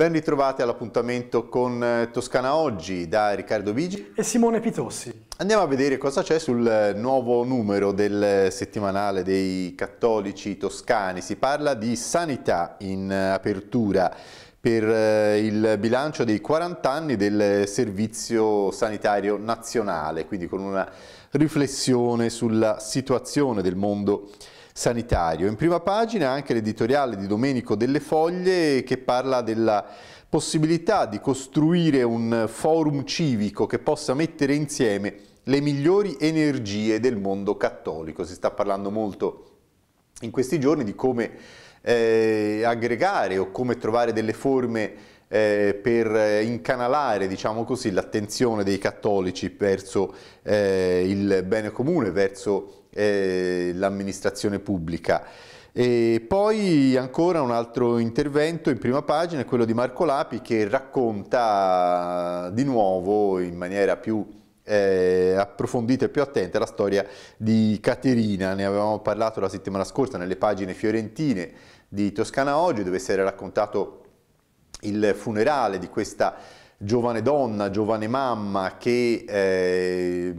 Ben ritrovati all'appuntamento con eh, Toscana Oggi da Riccardo Vigi e Simone Pitossi. Andiamo a vedere cosa c'è sul eh, nuovo numero del eh, settimanale dei cattolici toscani. Si parla di sanità in apertura per il bilancio dei 40 anni del Servizio Sanitario Nazionale, quindi con una riflessione sulla situazione del mondo sanitario sanitario. In prima pagina anche l'editoriale di Domenico Delle Foglie che parla della possibilità di costruire un forum civico che possa mettere insieme le migliori energie del mondo cattolico. Si sta parlando molto in questi giorni di come eh, aggregare o come trovare delle forme eh, per incanalare diciamo l'attenzione dei cattolici verso eh, il bene comune, verso il eh, l'amministrazione pubblica. E poi ancora un altro intervento in prima pagina quello di Marco Lapi che racconta di nuovo in maniera più eh, approfondita e più attenta la storia di Caterina, ne avevamo parlato la settimana scorsa nelle pagine fiorentine di Toscana Oggi dove si era raccontato il funerale di questa giovane donna, giovane mamma che eh,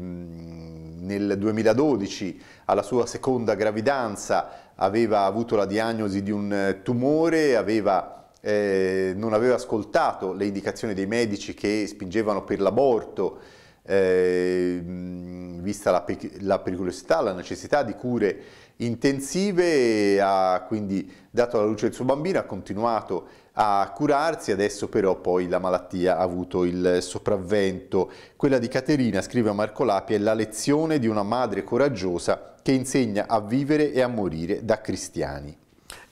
nel 2012 alla sua seconda gravidanza aveva avuto la diagnosi di un eh, tumore, aveva, eh, non aveva ascoltato le indicazioni dei medici che spingevano per l'aborto, eh, vista la, la pericolosità, la necessità di cure intensive, ha quindi dato alla luce il suo bambino, ha continuato a curarsi, adesso però poi la malattia ha avuto il sopravvento. Quella di Caterina, scrive Marco Lapi, è la lezione di una madre coraggiosa che insegna a vivere e a morire da cristiani.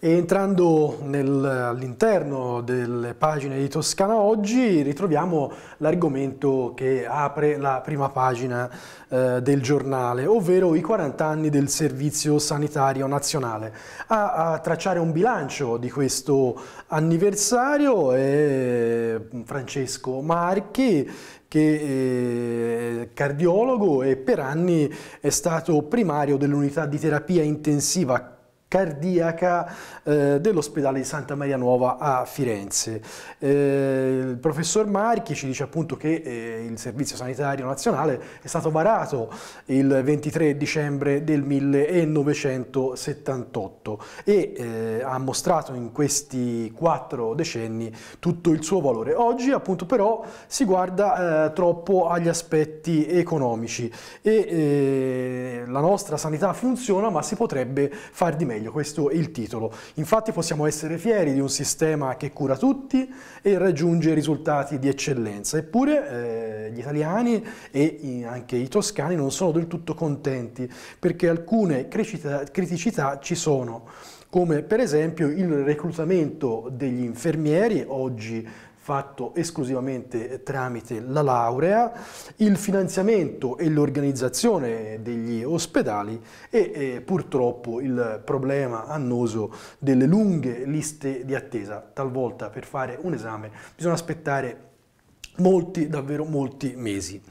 E entrando all'interno delle pagine di Toscana Oggi ritroviamo l'argomento che apre la prima pagina eh, del giornale, ovvero i 40 anni del Servizio Sanitario Nazionale. A, a tracciare un bilancio di questo anniversario è mm, Francesco Marchi che è eh, cardiologo e per anni è stato primario dell'unità di terapia intensiva cardiaca eh, dell'ospedale di Santa Maria Nuova a Firenze. Eh, il professor Marchi ci dice appunto che eh, il Servizio Sanitario Nazionale è stato varato il 23 dicembre del 1978 e eh, ha mostrato in questi quattro decenni tutto il suo valore. Oggi appunto però si guarda eh, troppo agli aspetti economici e eh, la nostra sanità funziona ma si potrebbe far di meglio meglio, questo è il titolo. Infatti possiamo essere fieri di un sistema che cura tutti e raggiunge risultati di eccellenza, eppure eh, gli italiani e anche i toscani non sono del tutto contenti perché alcune criticità, criticità ci sono come per esempio il reclutamento degli infermieri, oggi fatto esclusivamente eh, tramite la laurea, il finanziamento e l'organizzazione degli ospedali e eh, purtroppo il problema annoso delle lunghe liste di attesa. Talvolta per fare un esame bisogna aspettare molti, davvero molti mesi.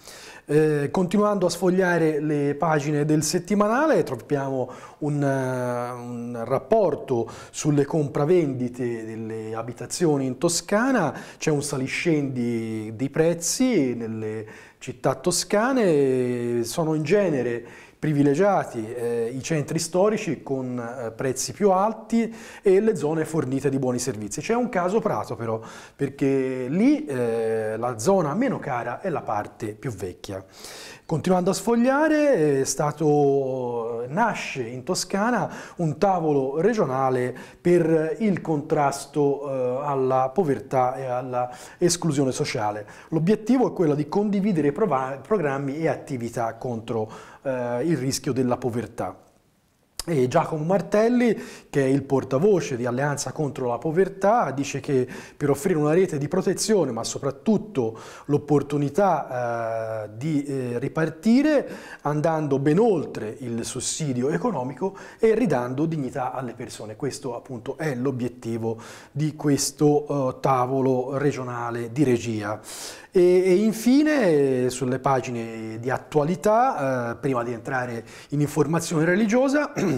Eh, continuando a sfogliare le pagine del settimanale troviamo un, uh, un rapporto sulle compravendite delle abitazioni in Toscana, c'è un saliscendi dei prezzi nelle città toscane, sono in genere privilegiati eh, i centri storici con eh, prezzi più alti e le zone fornite di buoni servizi. C'è un caso Prato però, perché lì eh, la zona meno cara è la parte più vecchia. Continuando a sfogliare, stato, nasce in Toscana un tavolo regionale per il contrasto eh, alla povertà e all'esclusione sociale. L'obiettivo è quello di condividere programmi e attività contro eh, il rischio della povertà. E Giacomo Martelli, che è il portavoce di Alleanza contro la povertà, dice che per offrire una rete di protezione, ma soprattutto l'opportunità eh, di eh, ripartire, andando ben oltre il sussidio economico e ridando dignità alle persone. Questo appunto è l'obiettivo di questo eh, tavolo regionale di regia. E, e, infine, sulle pagine di attualità, eh, prima di entrare in informazione religiosa,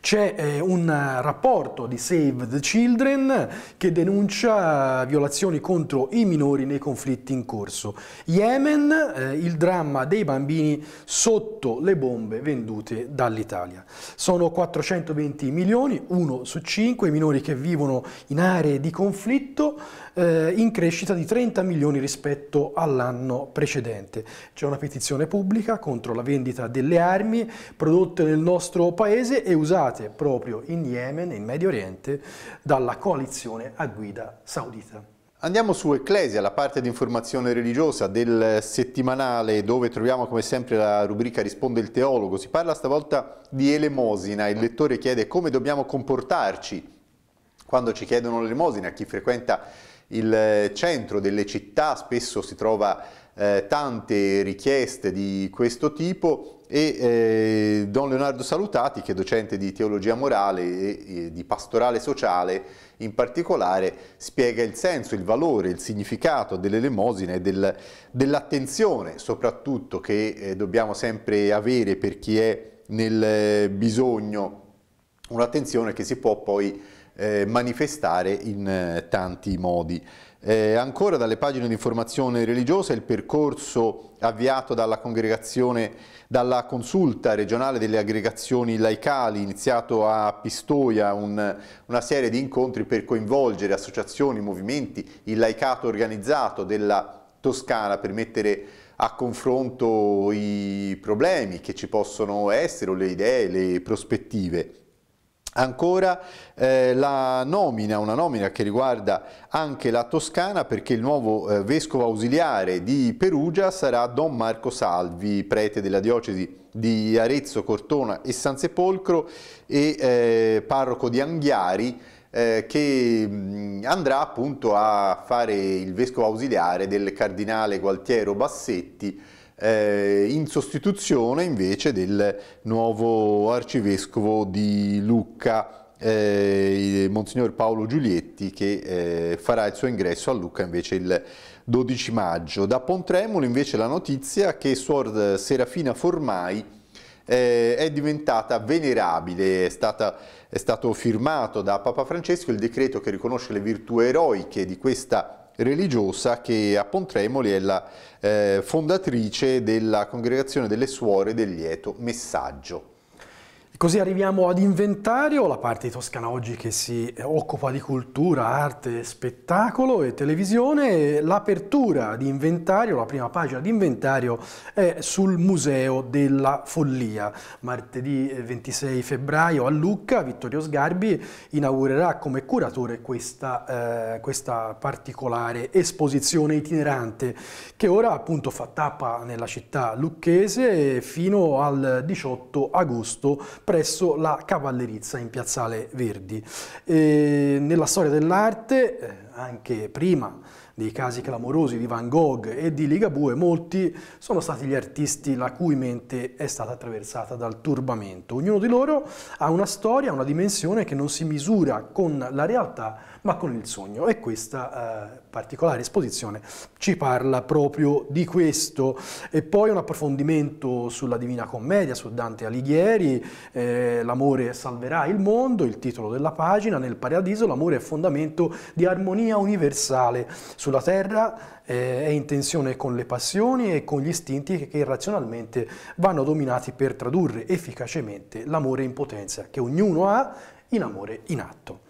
C'è eh, un rapporto di Save the Children che denuncia eh, violazioni contro i minori nei conflitti in corso. Yemen, eh, il dramma dei bambini sotto le bombe vendute dall'Italia. Sono 420 milioni, uno su cinque, i minori che vivono in aree di conflitto eh, in crescita di 30 milioni rispetto all'anno precedente. C'è una petizione pubblica contro la vendita delle armi prodotte nel nostro paese e usate realizzate proprio in Yemen, in Medio Oriente, dalla coalizione a guida saudita. Andiamo su Ecclesia, la parte di informazione religiosa del settimanale dove troviamo come sempre la rubrica Risponde il teologo. Si parla stavolta di elemosina, il lettore chiede come dobbiamo comportarci quando ci chiedono l'elemosina, chi frequenta il centro delle città spesso si trova eh, tante richieste di questo tipo e eh, Don Leonardo Salutati, che è docente di teologia morale e di pastorale sociale in particolare, spiega il senso, il valore, il significato dell'elemosina e del, dell'attenzione soprattutto che eh, dobbiamo sempre avere per chi è nel eh, bisogno, un'attenzione che si può poi eh, manifestare in eh, tanti modi. Eh, ancora dalle pagine di informazione religiosa il percorso avviato dalla congregazione, dalla consulta regionale delle aggregazioni laicali, iniziato a Pistoia, un, una serie di incontri per coinvolgere associazioni, movimenti, il laicato organizzato della Toscana per mettere a confronto i problemi che ci possono essere o le idee, le prospettive. Ancora eh, la nomina, una nomina che riguarda anche la Toscana perché il nuovo eh, vescovo ausiliare di Perugia sarà Don Marco Salvi, prete della diocesi di Arezzo, Cortona e San Sepolcro e eh, parroco di Anghiari eh, che mm, andrà appunto a fare il vescovo ausiliare del cardinale Gualtiero Bassetti eh, in sostituzione invece del nuovo arcivescovo di Lucca, eh, Monsignor Paolo Giulietti, che eh, farà il suo ingresso a Lucca invece il 12 maggio. Da Pontremolo invece la notizia che Suor Serafina Formai eh, è diventata venerabile, è, stata, è stato firmato da Papa Francesco il decreto che riconosce le virtù eroiche di questa religiosa che a Pontremoli è la eh, fondatrice della Congregazione delle Suore del Lieto Messaggio. Così arriviamo ad inventario, la parte di Toscana Oggi che si occupa di cultura, arte, spettacolo e televisione. L'apertura di inventario, la prima pagina di inventario è sul Museo della Follia. Martedì 26 eh, febbraio a Lucca Vittorio Sgarbi inaugurerà come curatore questa, eh, questa particolare esposizione itinerante che ora appunto fa tappa nella città lucchese fino al 18 agosto presso la Cavallerizza in Piazzale Verdi. E nella storia dell'arte, eh, anche prima dei casi clamorosi di Van Gogh e di Ligabue, molti sono stati gli artisti la cui mente è stata attraversata dal turbamento. Ognuno di loro ha una storia, una dimensione che non si misura con la realtà, ma con il sogno. E questa eh, particolare esposizione ci parla proprio di questo. E poi un approfondimento sulla Divina Commedia, su Dante Alighieri, eh, L'amore salverà il mondo, il titolo della pagina, nel paradiso l'amore è fondamento di armonia universale. Sulla terra eh, è in tensione con le passioni e con gli istinti che, razionalmente vanno dominati per tradurre efficacemente l'amore in potenza che ognuno ha in amore in atto.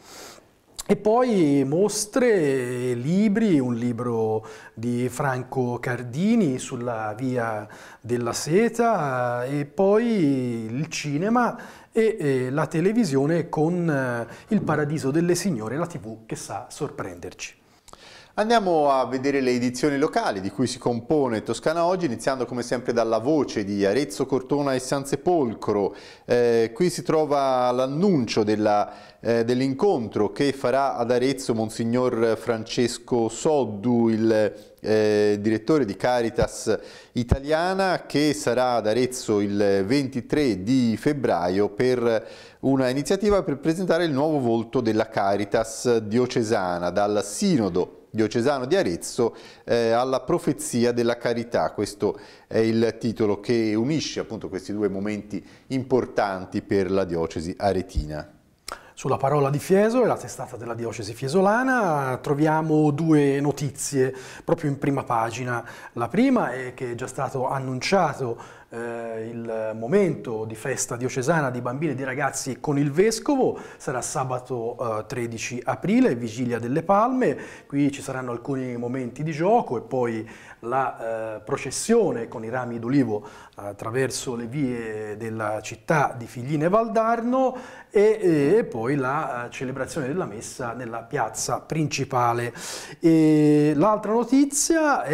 E poi mostre, libri, un libro di Franco Cardini sulla via della seta e poi il cinema e, la televisione con eh, Il paradiso delle signore, la tv che sa sorprenderci. Andiamo a vedere le edizioni locali di cui si compone Toscana Oggi, iniziando come sempre dalla voce di Arezzo, Cortona e Sansepolcro. Eh, qui si trova l'annuncio eh, dell'incontro che farà ad Arezzo Monsignor Francesco Soddu, il eh, direttore di Caritas Italiana, che sarà ad Arezzo il 23 di febbraio per una iniziativa per presentare il nuovo volto della Caritas diocesana dal Sinodo diocesano di Arezzo eh, alla profezia della carità. Questo è il titolo che unisce appunto questi due momenti importanti per la diocesi aretina. Sulla parola di Fiesole, la testata della diocesi fiesolana, troviamo due notizie proprio in prima pagina. La prima è che è già stato annunciato eh, il momento di festa diocesana di bambini e di ragazzi con il Vescovo, sarà sabato eh, 13 aprile, vigilia delle Palme, qui ci saranno alcuni momenti di gioco e poi la eh, processione con i rami d'olivo eh, attraverso le vie della città di Figline Valdarno e, e poi la eh, celebrazione della messa nella piazza principale. L'altra notizia è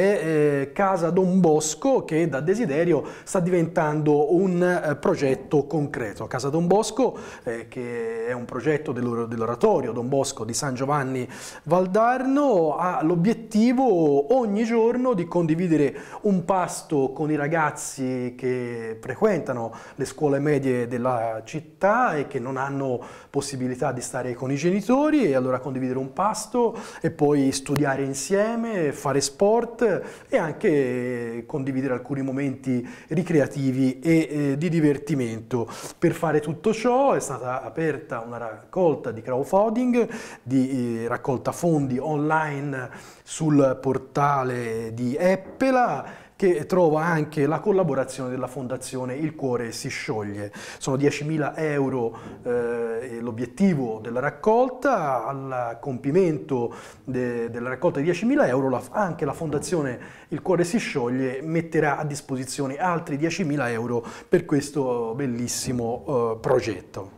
eh, Casa Don Bosco che da desiderio sta diventando un eh, progetto concreto. Casa Don Bosco eh, che è un progetto dell'oratorio Don Bosco di San Giovanni Valdarno ha l'obiettivo ogni giorno di condividere un pasto con i ragazzi che frequentano le scuole medie della città e che non hanno possibilità di stare con i genitori e allora condividere un pasto e poi studiare insieme, fare sport e anche condividere alcuni momenti ricreativi e eh, di divertimento. Per fare tutto ciò è stata aperta una raccolta di crowdfunding, di eh, raccolta fondi online sul portale di Eppela che trova anche la collaborazione della fondazione Il Cuore si scioglie. Sono 10.000 euro eh, l'obiettivo della raccolta, al compimento de della raccolta di 10.000 euro la anche la fondazione Il Cuore si scioglie metterà a disposizione altri 10.000 euro per questo bellissimo eh, progetto.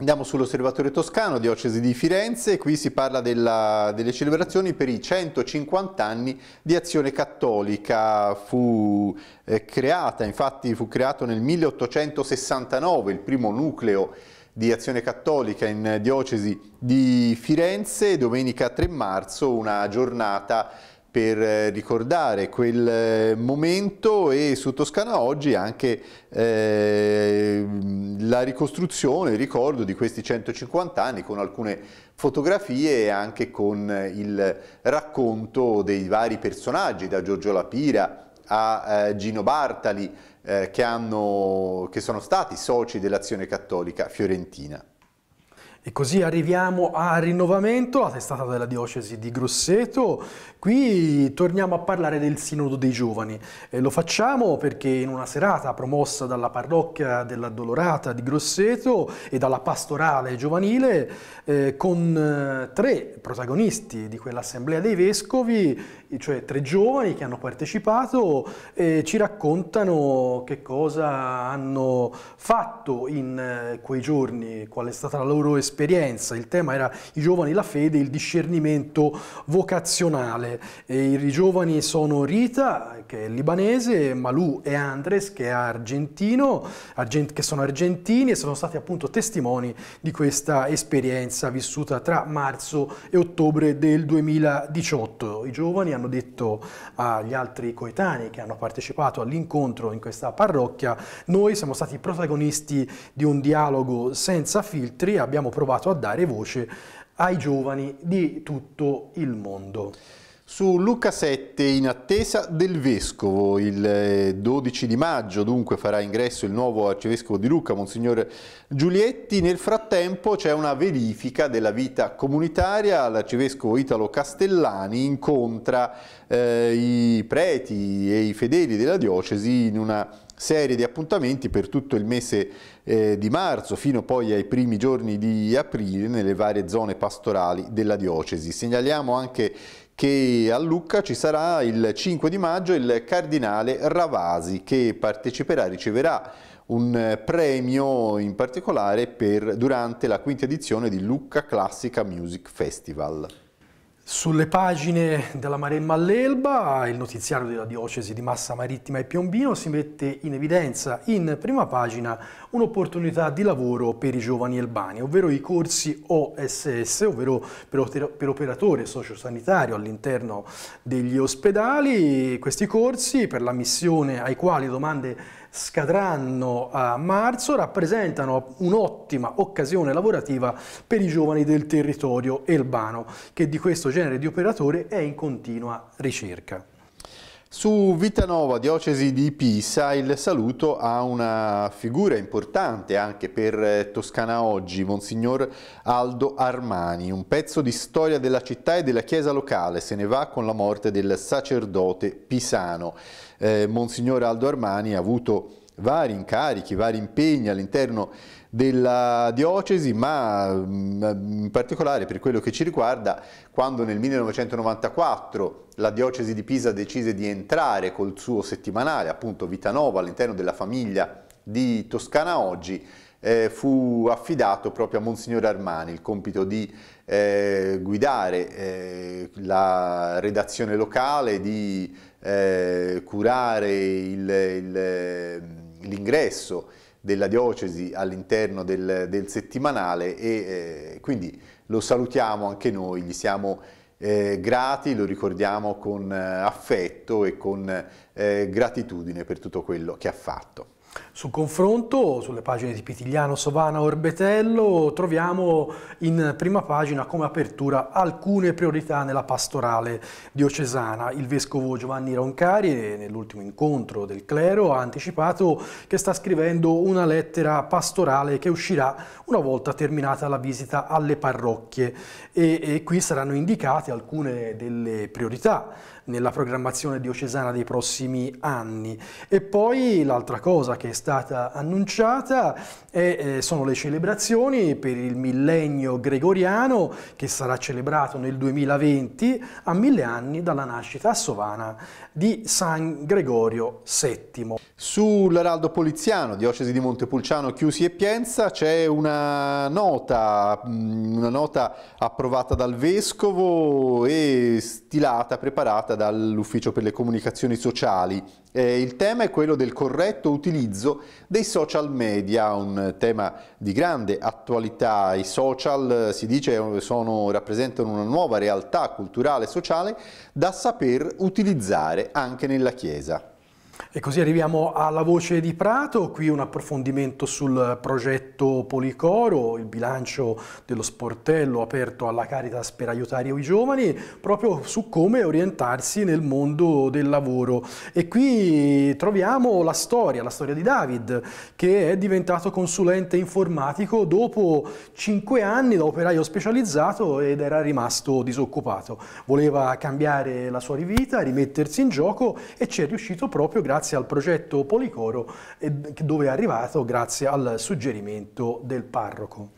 Andiamo sull'osservatorio toscano, diocesi di Firenze, qui si parla della, delle celebrazioni per i 150 anni di azione cattolica. Fu eh, creata, infatti fu creato nel 1869 il primo nucleo di Azione Cattolica in diocesi di Firenze, domenica 3 marzo, una giornata per eh, ricordare quel eh, momento e su Toscana Oggi anche eh, la ricostruzione, il ricordo di questi 150 anni con alcune fotografie e anche con il racconto dei vari personaggi, da Giorgio Lapira a eh, Gino Bartali, eh, che, hanno, che sono stati soci dell'Azione Cattolica Fiorentina. E così arriviamo a Rinnovamento, la testata della diocesi di Grosseto. Qui torniamo a parlare del Sinodo dei Giovani. E lo facciamo perché in una serata promossa dalla parrocchia dell'Addolorata di Grosseto e dalla pastorale giovanile, eh, con eh, tre protagonisti di quell'assemblea dei vescovi, cioè tre giovani che hanno partecipato, eh, ci raccontano che cosa hanno fatto in eh, quei giorni, qual è stata la loro esperienza esperienza, il tema era i giovani la fede, il discernimento vocazionale. E I giovani sono Rita, che è libanese, Malou e Andres, che è argentino, argent che sono argentini e sono stati appunto testimoni di questa esperienza vissuta tra marzo e ottobre del 2018. I giovani hanno detto agli altri coetanei che hanno partecipato all'incontro in questa parrocchia, noi siamo stati protagonisti di un dialogo senza filtri, abbiamo provato a dare voce ai giovani di tutto il mondo. Su Luca 7 in attesa del Vescovo, il 12 eh, di maggio dunque farà ingresso il nuovo Arcivescovo di Lucca, Monsignor Giulietti. Nel frattempo c'è una verifica della vita comunitaria, l'Arcivescovo Italo Castellani incontra eh, i preti e i fedeli della diocesi in una serie di appuntamenti per tutto il mese eh, di marzo fino poi ai primi giorni di aprile nelle varie zone pastorali della diocesi. Segnaliamo anche che a Lucca ci sarà il 5 di maggio il cardinale Ravasi che parteciperà, riceverà un premio in particolare per, durante la quinta edizione di Lucca Classica Music Festival. Sulle pagine della Maremma all'Elba, il notiziario della diocesi di Massa Marittima e Piombino si mette in evidenza in prima pagina un'opportunità di lavoro per i giovani elbani, ovvero i corsi OSS, ovvero per, operatore sociosanitario all'interno degli ospedali. Questi corsi per l'ammissione ai quali domande scadranno a marzo rappresentano un'ottima occasione lavorativa per i giovani del territorio elbano, che di questo genere di operatore è in continua ricerca. Su Vitanova, diocesi di Pisa, il saluto a una figura importante anche per eh, Toscana Oggi, Monsignor Aldo Armani. Un pezzo di storia della città e della chiesa locale se ne va con la morte del sacerdote pisano. Eh, Monsignor Aldo Armani ha avuto vari incarichi, vari impegni all'interno della diocesi, ma mm, in particolare per quello che ci riguarda, quando nel 1994 la diocesi di Pisa decise di entrare col suo settimanale, appunto Vita Nova, all'interno della famiglia di Toscana Oggi, eh, fu affidato proprio a Monsignor Armani il compito di eh, guidare eh, la redazione locale, di eh, curare mm, l'ingresso della diocesi all'interno del, del, settimanale e eh, quindi lo salutiamo anche noi, gli siamo eh, grati, lo ricordiamo con eh, affetto e con eh, gratitudine per tutto quello che ha fatto. Sul confronto, sulle pagine di Pitigliano, Sovana, Orbetello, troviamo in prima pagina come apertura alcune priorità nella pastorale diocesana. Il vescovo Giovanni Roncari, nell'ultimo incontro del clero, ha anticipato che sta scrivendo una lettera pastorale che uscirà una volta terminata la visita alle parrocchie e, e qui saranno indicate alcune delle priorità nella programmazione diocesana dei prossimi anni. E poi l'altra cosa che è stata annunciata è, eh, sono le celebrazioni per il millennio gregoriano che sarà celebrato nel 2020 a mille anni dalla nascita a Sovana di San Gregorio VII. Sull'Araldo Poliziano, diocesi di Montepulciano, Chiusi e Pienza, c'è una nota, mm, una nota approvata dal Vescovo e stilata, preparata fatta dall'Ufficio per le comunicazioni sociali. Eh, il tema è quello del corretto utilizzo dei social media, un tema di grande attualità. I social, eh, si dice, sono, rappresentano una nuova realtà culturale e sociale da saper utilizzare anche nella Chiesa. E così arriviamo alla voce di Prato, qui un approfondimento sul progetto Policoro, il bilancio dello sportello aperto alla Caritas per aiutare i giovani, proprio su come orientarsi nel mondo del lavoro. E qui troviamo la storia, la storia di David, che è diventato consulente informatico dopo cinque anni da operaio specializzato ed era rimasto disoccupato. Voleva cambiare la sua vita, rimettersi in gioco e ci è riuscito proprio grazie grazie al progetto Policoro eh, dove è arrivato grazie al suggerimento del parroco.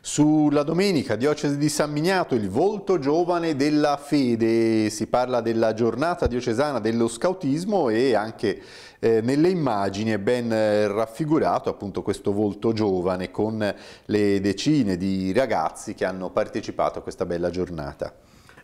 Sulla domenica, Diocesi di San Miniato, il volto giovane della fede, si parla della giornata diocesana dello scautismo e anche eh, nelle immagini è ben eh, raffigurato appunto questo volto giovane con le decine di ragazzi che hanno partecipato a questa bella giornata.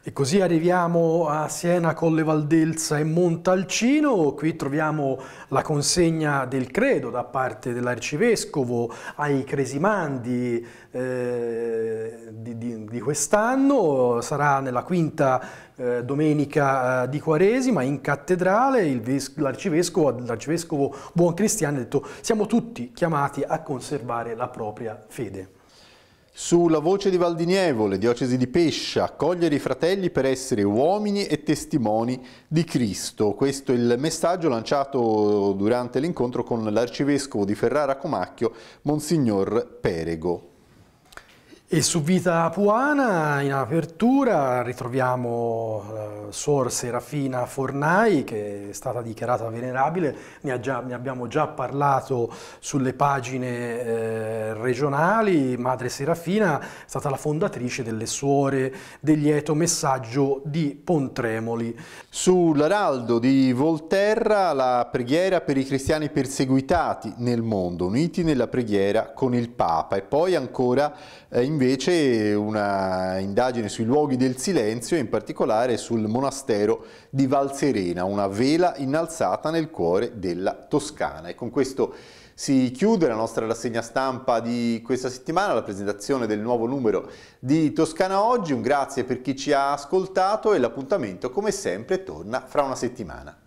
E così arriviamo a Siena, con le Valdelsa e Montalcino, qui troviamo la consegna del credo da parte dell'arcivescovo ai cresimandi eh, di, di, di quest'anno, sarà nella quinta eh, domenica eh, di Quaresima in cattedrale, l'arcivescovo, buon cristiano ha detto siamo tutti chiamati a conservare la propria fede. Sulla voce di Valdinievole, diocesi di Pescia, accogliere i fratelli per essere uomini e testimoni di Cristo. Questo è il messaggio lanciato durante l'incontro con l'arcivescovo di Ferrara Comacchio, Monsignor Perego. E su Vita Puana, in apertura, ritroviamo eh, Sor Serafina Fornai, che è stata dichiarata venerabile, ne, già, ne abbiamo già parlato sulle pagine eh, regionali. Madre Serafina è stata la fondatrice delle Suore del Lieto Messaggio di Pontremoli. Sull'Araldo di Volterra, la preghiera per i cristiani perseguitati nel mondo, uniti nella preghiera con il Papa. E poi ancora eh, in invece una indagine sui luoghi del silenzio e in particolare sul monastero di Val Serena, una vela innalzata nel cuore della Toscana. E con questo si chiude la nostra rassegna stampa di questa settimana, la presentazione del nuovo numero di Toscana Oggi. Un grazie per chi ci ha ascoltato e l'appuntamento come sempre torna fra una settimana.